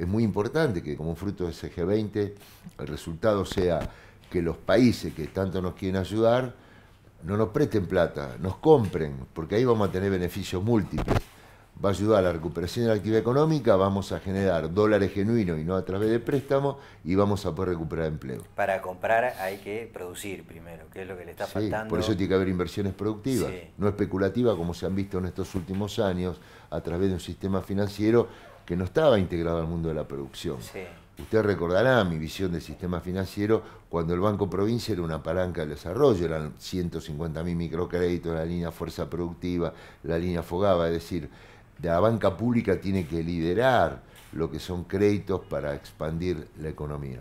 es muy importante que como fruto de ese G20 el resultado sea que los países que tanto nos quieren ayudar no nos presten plata, nos compren, porque ahí vamos a tener beneficios múltiples. Va a ayudar a la recuperación de la actividad económica, vamos a generar dólares genuinos y no a través de préstamos y vamos a poder recuperar empleo. Para comprar hay que producir primero, que es lo que le está faltando. Por eso tiene que haber inversiones productivas, no especulativas como se han visto en estos últimos años a través de un sistema financiero que no estaba integrado al mundo de la producción. Usted recordará mi visión del sistema financiero cuando el Banco Provincia era una palanca de desarrollo, eran 150.000 microcréditos, la línea Fuerza Productiva, la línea Fogaba, es decir, la banca pública tiene que liderar lo que son créditos para expandir la economía.